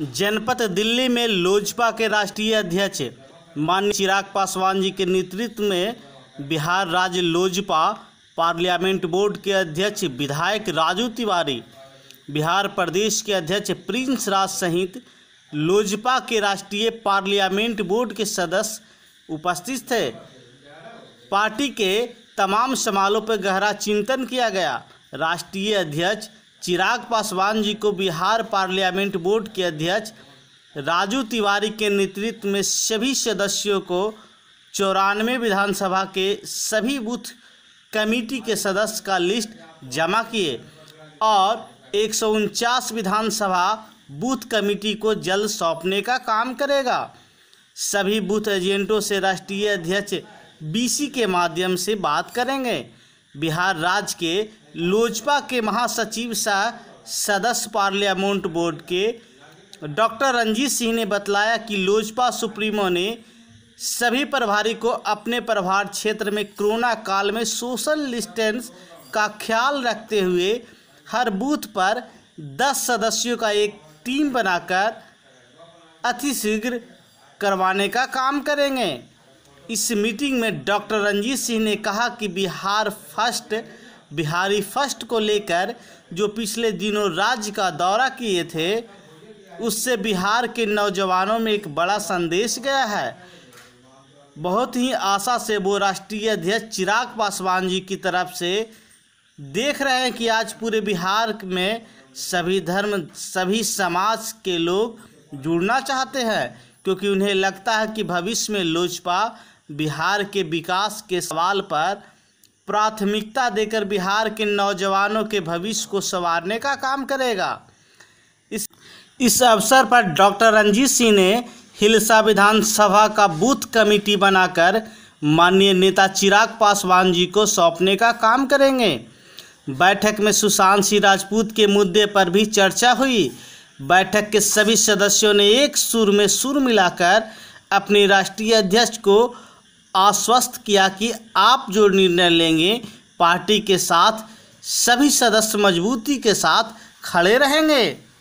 जनपद दिल्ली में लोजपा के राष्ट्रीय अध्यक्ष माननीय चिराग पासवान जी के नेतृत्व में बिहार राज्य लोजपा पार्लियामेंट बोर्ड के अध्यक्ष विधायक राजू तिवारी बिहार प्रदेश के अध्यक्ष प्रिंस राज सहित लोजपा के राष्ट्रीय पार्लियामेंट बोर्ड के सदस्य उपस्थित थे पार्टी के तमाम समालों पर गहरा चिंतन किया गया राष्ट्रीय अध्यक्ष चिराग पासवान जी को बिहार पार्लियामेंट बोर्ड के अध्यक्ष राजू तिवारी के नेतृत्व में सभी सदस्यों को चौरानवे विधानसभा के सभी बूथ कमेटी के सदस्य का लिस्ट जमा किए और एक विधानसभा बूथ कमेटी को जल्द सौंपने का काम करेगा सभी बूथ एजेंटों से राष्ट्रीय अध्यक्ष बीसी के माध्यम से बात करेंगे बिहार राज्य के लोजपा के महासचिव सह सदस्य पार्लियामेंट बोर्ड के डॉक्टर रंजीत सिंह ने बताया कि लोजपा सुप्रीमो ने सभी प्रभारी को अपने प्रभार क्षेत्र में कोरोना काल में सोशल डिस्टेंस का ख्याल रखते हुए हर बूथ पर दस सदस्यों का एक टीम बनाकर अतिशीघ्र करवाने का काम करेंगे इस मीटिंग में डॉक्टर रंजीत सिंह ने कहा कि बिहार फर्स्ट बिहारी फर्स्ट को लेकर जो पिछले दिनों राज्य का दौरा किए थे उससे बिहार के नौजवानों में एक बड़ा संदेश गया है बहुत ही आशा से वो राष्ट्रीय अध्यक्ष चिराग पासवान जी की तरफ से देख रहे हैं कि आज पूरे बिहार में सभी धर्म सभी समाज के लोग जुड़ना चाहते हैं क्योंकि उन्हें लगता है कि भविष्य में लोजपा बिहार के विकास के सवाल पर प्राथमिकता देकर बिहार के नौजवानों के भविष्य को संवारने का काम करेगा इस इस अवसर पर डॉक्टर रंजीत सिंह ने हिलसा विधानसभा का बूथ कमेटी बनाकर माननीय नेता चिराग पासवान जी को सौंपने का काम करेंगे बैठक में सुशांत सिंह राजपूत के मुद्दे पर भी चर्चा हुई बैठक के सभी सदस्यों ने एक सुर में सुर मिलाकर अपने राष्ट्रीय अध्यक्ष को आश्वस्त किया कि आप जो निर्णय लेंगे पार्टी के साथ सभी सदस्य मजबूती के साथ खड़े रहेंगे